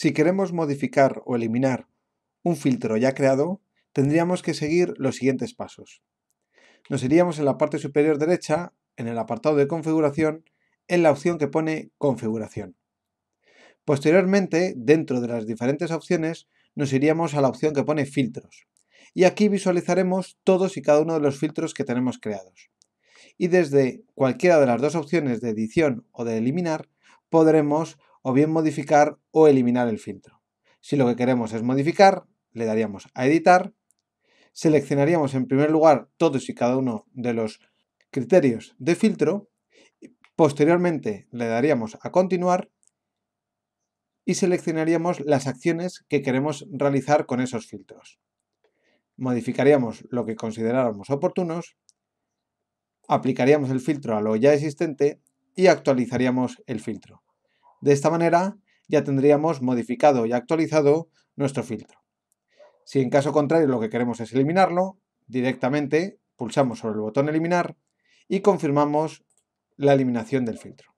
Si queremos modificar o eliminar un filtro ya creado, tendríamos que seguir los siguientes pasos. Nos iríamos en la parte superior derecha, en el apartado de configuración, en la opción que pone configuración. Posteriormente, dentro de las diferentes opciones, nos iríamos a la opción que pone filtros. Y aquí visualizaremos todos y cada uno de los filtros que tenemos creados. Y desde cualquiera de las dos opciones de edición o de eliminar, podremos o bien modificar o eliminar el filtro. Si lo que queremos es modificar, le daríamos a editar, seleccionaríamos en primer lugar todos y cada uno de los criterios de filtro, posteriormente le daríamos a continuar y seleccionaríamos las acciones que queremos realizar con esos filtros. Modificaríamos lo que consideráramos oportunos, aplicaríamos el filtro a lo ya existente y actualizaríamos el filtro. De esta manera ya tendríamos modificado y actualizado nuestro filtro. Si en caso contrario lo que queremos es eliminarlo, directamente pulsamos sobre el botón eliminar y confirmamos la eliminación del filtro.